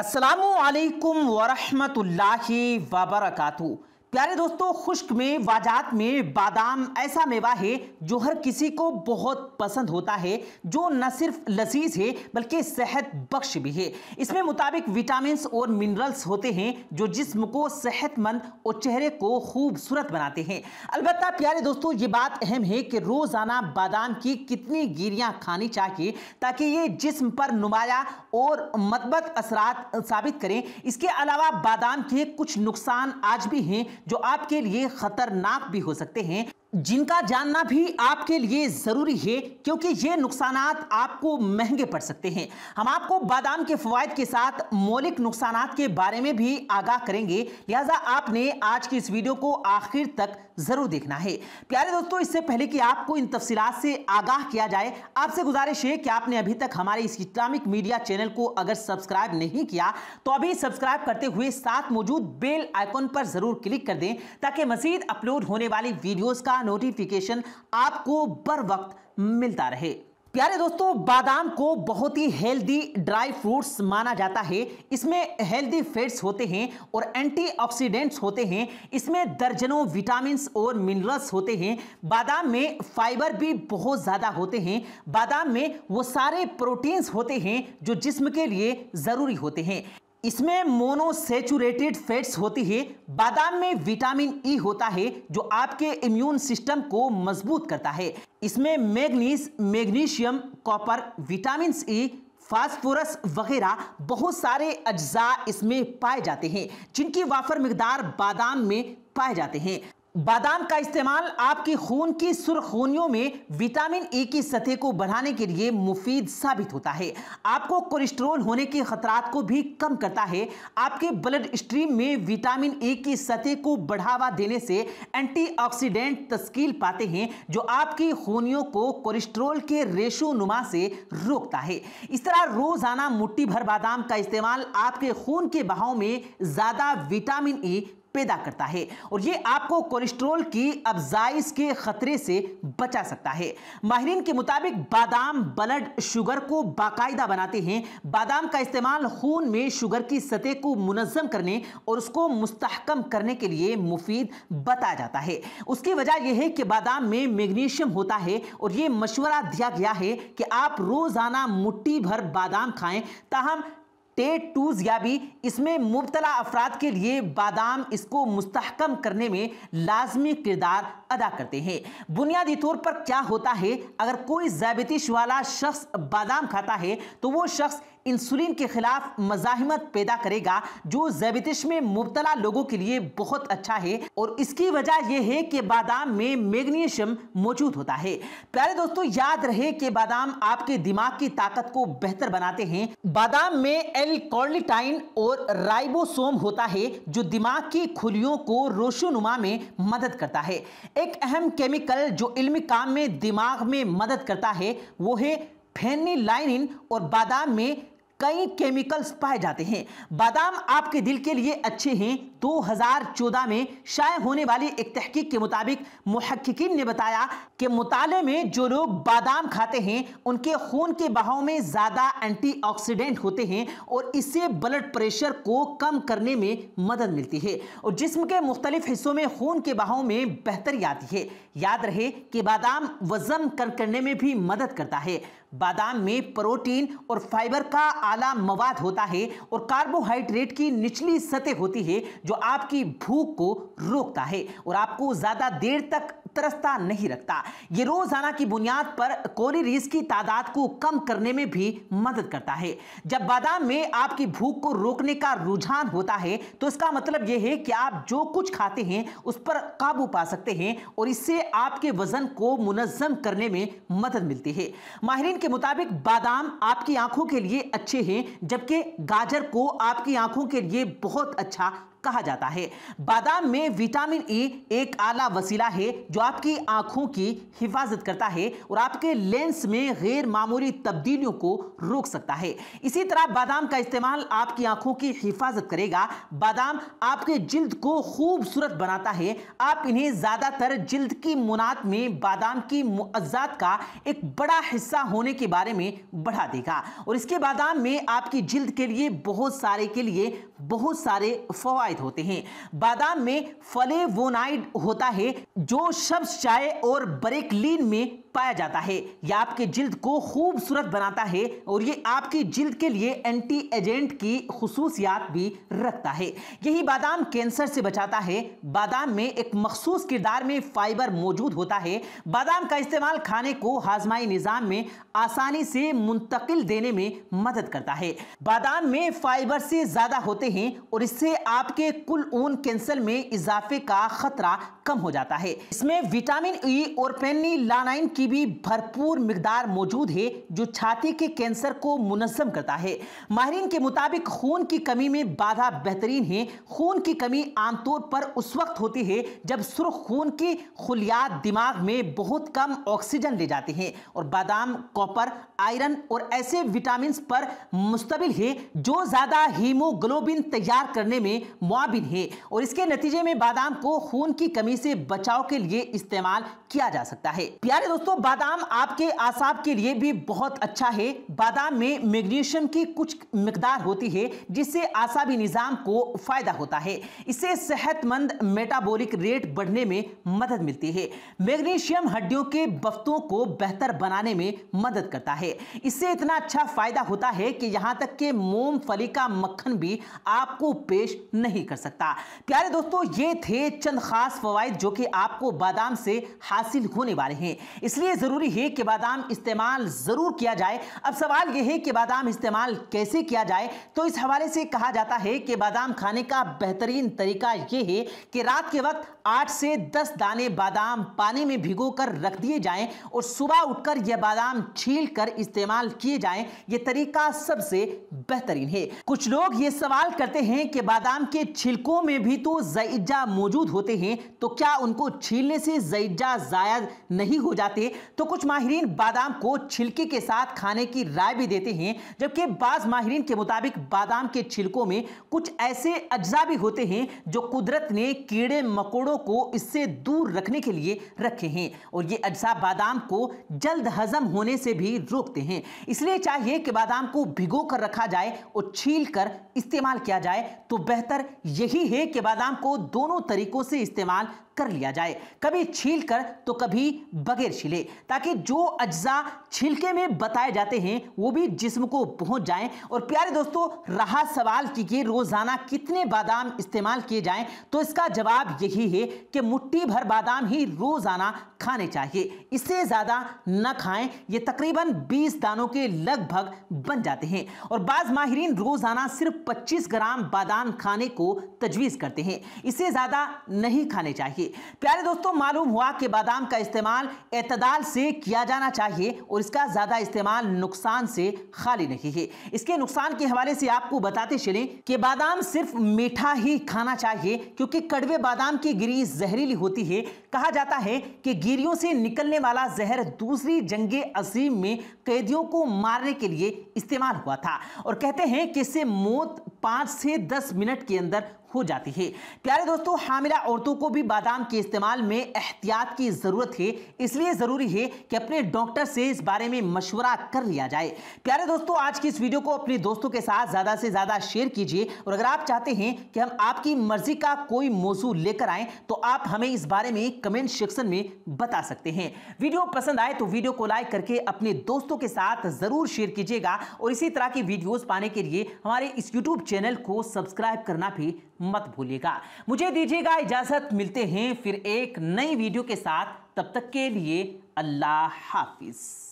असलकम वरहमल वबरकू प्यारे दोस्तों खुश्क में वाजात में बादाम ऐसा मेवा है जो हर किसी को बहुत पसंद होता है जो न सिर्फ लजीज है बल्कि सेहत बख्श भी है इसमें मुताबिक विटामिन और मिनरल्स होते हैं जो जिस्म को सेहतमंद और चेहरे को खूबसूरत बनाते हैं अलबत् प्यारे दोस्तों ये बात अहम है कि रोज़ाना बादाम की कितनी गिरियाँ खानी चाहिए ताकि ये जिसम पर नुमाया और मतबत असरा साबित करें इसके अलावा बादाम के कुछ नुकसान आज भी हैं जो आपके लिए खतरनाक भी हो सकते हैं जिनका जानना भी आपके लिए ज़रूरी है क्योंकि ये नुकसान आपको महंगे पड़ सकते हैं हम आपको बादाम के फवायद के साथ मौलिक नुकसान के बारे में भी आगाह करेंगे लिहाजा आपने आज की इस वीडियो को आखिर तक ज़रूर देखना है प्यारे दोस्तों इससे पहले कि आपको इन तफसीत से आगाह किया जाए आपसे गुजारिश है कि आपने अभी तक हमारे इस इस्लामिक मीडिया चैनल को अगर सब्सक्राइब नहीं किया तो अभी सब्सक्राइब करते हुए साथ मौजूद बेल आइकॉन पर ज़रूर क्लिक कर दें ताकि मजीद अपलोड होने वाली वीडियोज़ का का नोटिफिकेशन आपको बर वक्त मिलता रहे प्यारे दोस्तों बादाम को बहुत ही हेल्दी ड्राई फ्रूट्स माना जाता है इसमें हेल्दी फैट्स होते हैं और एंटीऑक्सीडेंट्स होते हैं इसमें दर्जनों विटामिन और मिनरल्स होते हैं बादाम में फाइबर भी बहुत ज़्यादा होते हैं बादाम में वो सारे प्रोटीन्स होते हैं जो जिस्म के लिए ज़रूरी होते हैं इसमें मोनोसेचुरेटेड फैट्स होती है बादाम में विटामिन ई e होता है जो आपके इम्यून सिस्टम को मजबूत करता है इसमें manganese magnesium copper vitamin E e, phosphorus वगैरह बहुत सारे अज्जा इसमें पाए जाते हैं जिनकी वाफर मकदार बादाम में पाए जाते हैं बादाम का इस्तेमाल आपकी खून की सुरखूनियों में विटामिन ए e की सतह को बढ़ाने के लिए मुफीद साबित होता है आपको कोलेस्ट्रोल होने के खतरात को भी कम करता है आपके ब्लड स्ट्रीम में विटामिन ए e की सतह को बढ़ावा देने से एंटीऑक्सीडेंट तस्कील पाते हैं जो आपकी खूनियों को कोलेस्ट्रोल के रेशो नुमा से रोकता है इस तरह रोज़ाना मुट्टी भर बादाम का इस्तेमाल आपके खून के बहाव में ज़्यादा विटामिन ई e पैदा करता है और ये आपको कोलेस्ट्रोल की अफजाइश के खतरे से बचा सकता है माहरीन के मुताबिक बादाम ब्लड शुगर को बाकायदा बनाते हैं बादाम का इस्तेमाल खून में शुगर की सतह को मुनज़म करने और उसको मुस्तकम करने के लिए मुफीद बताया जाता है उसकी वजह यह है कि बादाम में मैग्नीशियम होता है और ये मशवरा दिया गया है कि आप रोज़ाना मुट्ठी भर बादाम खाएं ताहम टेट टूज या भी इसमें मुबतला अफराद के लिए बादाम इसको मुस्तकम करने में लाजमी किरदार अदा करते हैं बुनियादी तौर पर क्या होता है अगर कोई ज़ाबती वाला शख्स बादाम खाता है तो वो शख्स इंसुलिन के खिलाफ मजाहमत पैदा करेगा जो जैबितिश में मुबतला लोगों के लिए बहुत अच्छा है और इसकी वजह यह है कि बादाम में मैग्नीशियम मौजूद होता है प्यारे दोस्तों याद रहे कि बादाम आपके दिमाग की ताकत को बेहतर बनाते हैं बादाम में एल कॉर्निटाइन और राइबोसोम होता है जो दिमाग की खुलियों को रोशनुमा में मदद करता है एक अहम केमिकल जो इल्मी काम में दिमाग में मदद करता है वो है लाइनिन और बादाम में कई केमिकल्स पाए जाते हैं बादाम आपके दिल के लिए अच्छे हैं 2014 में शाय होने वाली एक तहकीक के मुताबिक मुहक्किन ने बताया कि मुताले में जो लोग बादाम खाते हैं उनके खून के बहाव में ज़्यादा एंटीऑक्सीडेंट होते हैं और इससे ब्लड प्रेशर को कम करने में मदद मिलती है और जिसम के मुख्तलिफ हिस्सों में खून के बहाव में बेहतरी आती है याद रहे कि बादाम वजन कम करने में भी मदद करता है बादाम में प्रोटीन और फाइबर का आला मवाद होता है और कार्बोहाइड्रेट की निचली सतह होती है जो आपकी भूख को रोकता है और आपको ज़्यादा देर तक तरसता नहीं रखता ये रोजाना की बुनियाद पर कोलेरीज की तादाद को कम करने में भी मदद करता है जब बादाम में आपकी भूख को रोकने का रुझान होता है तो इसका मतलब यह है कि आप जो कुछ खाते हैं उस पर काबू पा सकते हैं और इससे आपके वजन को मुनजम करने में मदद मिलती है माहरीन के मुताबिक बादाम आपकी आंखों के लिए अच्छे हैं जबकि गाजर को आपकी आंखों के लिए बहुत अच्छा कहा जाता है बादाम में विटामिन ई e एक आला वसीला है जो आपकी आंखों की हिफाजत करता है और आपके लेंस में गैर मामूली तब्दीलियों को रोक सकता है इसी तरह बादाम का इस्तेमाल आपकी आंखों की हिफाजत करेगा बादाम आपके जिल्द को खूबसूरत बनाता है आप इन्हें ज़्यादातर जिल्द की मुनात में बादाम की मुआजात का एक बड़ा हिस्सा होने के बारे में बढ़ा देगा और इसके बादाम में आपकी जिल्द के लिए बहुत सारे के लिए बहुत सारे फवाद शायद होते हैं बादाम में फलेवोनाइड होता है जो शब्द चाय और बरेकलिन में पाया जाता है यह आपके जिल्द को खूबसूरत बनाता है और ये आपकी जिल्द के लिए एंटी एजेंट की खसूसियात भी रखता है यही बादाम कैंसर से बचाता है बादाम में एक मखसूस किरदार में फाइबर मौजूद होता है बादाम का इस्तेमाल खाने को हाजमाई निज़ाम में आसानी से मुंतकिल देने में मदद करता है बादाम में फाइबर से ज़्यादा होते हैं और इससे आपके कुल ऊन कैंसर में इजाफे का खतरा कम हो जाता है इसमें विटामिन ई और पेनी लानाइन की की भी भरपूर मकदार मौजूद है जो छाती के कैंसर को मुनसम करता है माहरीन के मुताबिक खून की कमी में बाधा बेहतरीन है खून की कमी आमतौर पर उस वक्त होती है जब सुरख खून की खुलियात दिमाग में बहुत कम ऑक्सीजन ले जाते हैं और बादाम कॉपर आयरन और ऐसे विटामिन पर मुस्तबिल है जो ज़्यादा हीमोग्लोबिन तैयार करने में मुआबिन है और इसके नतीजे में बादाम को खून की कमी से बचाव के लिए इस्तेमाल किया जा सकता है प्यारे दोस्तों दोस्तों बादाम आपके आसाब के लिए भी बहुत अच्छा है बादाम में मैग्नीशियम की कुछ मकदार होती है जिससे आसाबी निज़ाम को फ़ायदा होता है इससे सेहतमंद मेटाबॉलिक रेट बढ़ने में मदद मिलती है मैग्नीशियम हड्डियों के बफ्तों को बेहतर बनाने में मदद करता है इससे इतना अच्छा फ़ायदा होता है कि यहाँ तक के मूंगफली का मक्खन भी आपको पेश नहीं कर सकता प्यारे दोस्तों ये थे चंद खास फवायद जो कि आपको बादाम से हासिल होने वाले हैं इसलिए इसलिए ज़रूरी है कि बादाम इस्तेमाल ज़रूर किया जाए अब सवाल यह है कि बादाम इस्तेमाल कैसे किया जाए तो इस हवाले से कहा जाता है कि बादाम खाने का बेहतरीन तरीका यह है कि रात के वक्त आठ से दस दाने बादाम पानी में भिगो कर रख दिए जाएं और सुबह उठकर यह बादाम छील इस्तेमाल किए जाए यह तरीका सबसे बेहतरीन है कुछ लोग ये सवाल करते हैं कि बादाम के छिलकों में भी तो जयजा मौजूद होते हैं तो क्या उनको छीलने से जयजा जायद नहीं हो जाते तो कुछ माहरीन बादाम को छिलके के साथ खाने की राय भी देते हैं जबकि बाज माहरीन के मुताबिक बादाम के छिलकों में कुछ ऐसे अज्जा भी होते हैं जो कुदरत ने कीड़े मकोड़ों को इससे दूर रखने के लिए रखे हैं और ये अज्जा बादाम को जल्द हजम होने से भी रोकते हैं इसलिए चाहिए कि बादाम को भिगो कर रखा जाए और छील कर इस्तेमाल किया जाए तो बेहतर यही है कि बादाम को दोनों तरीकों से इस्तेमाल कर लिया जाए कभी छील कर तो कभी बगैर छीले ताकि जो अज्जा छिलके में बताए जाते हैं वो भी जिस्म को पहुंच जाएं और प्यारे दोस्तों रहा सवाल की कि रोज़ाना कितने बादाम इस्तेमाल किए जाएं तो इसका जवाब यही है कि मुट्ठी भर बादाम ही रोज़ाना खाने चाहिए इससे ज़्यादा न खाएं ये तकरीबन 20 दानों के लगभग बन जाते हैं और बाज़ माहरीन रोज़ाना सिर्फ 25 ग्राम बादाम खाने को तजवीज़ करते हैं इससे ज़्यादा नहीं खाने चाहिए की प्यारे दोस्तों मालूम हुआ कि बादाम का इस्तेमाल एतदाल से किया जाना चाहिए और इसका ज़्यादा इस्तेमाल नुकसान से खाली नहीं है इसके नुकसान के हवाले से आपको बताते चले कि बादाम सिर्फ मीठा ही खाना चाहिए क्योंकि कड़वे बादाम की गिरी जहरीली होती है कहा जाता है कि गिरियों से निकलने वाला जहर दूसरी जंग अजीम में कैदियों को मारने के लिए इस्तेमाल हुआ था और कहते हैं कि इससे मौत पांच से दस मिनट के अंदर हो जाती है प्यारे दोस्तों हामिला औरतों को भी बादाम के इस्तेमाल में एहतियात की ज़रूरत है इसलिए ज़रूरी है कि अपने डॉक्टर से इस बारे में मशवरा कर लिया जाए प्यारे दोस्तों आज की इस वीडियो को अपने दोस्तों के साथ ज़्यादा से ज़्यादा शेयर कीजिए और अगर आप चाहते हैं कि हम आपकी मर्जी का कोई मौजू लेकर आए तो आप हमें इस बारे में कमेंट सेक्शन में बता सकते हैं वीडियो पसंद आए तो वीडियो को लाइक करके अपने दोस्तों के साथ ज़रूर शेयर कीजिएगा और इसी तरह की वीडियोज़ पाने के लिए हमारे इस यूट्यूब चैनल को सब्सक्राइब करना भी मत भूलिएगा मुझे दीजिएगा इजाजत मिलते हैं फिर एक नई वीडियो के साथ तब तक के लिए अल्लाह हाफिज़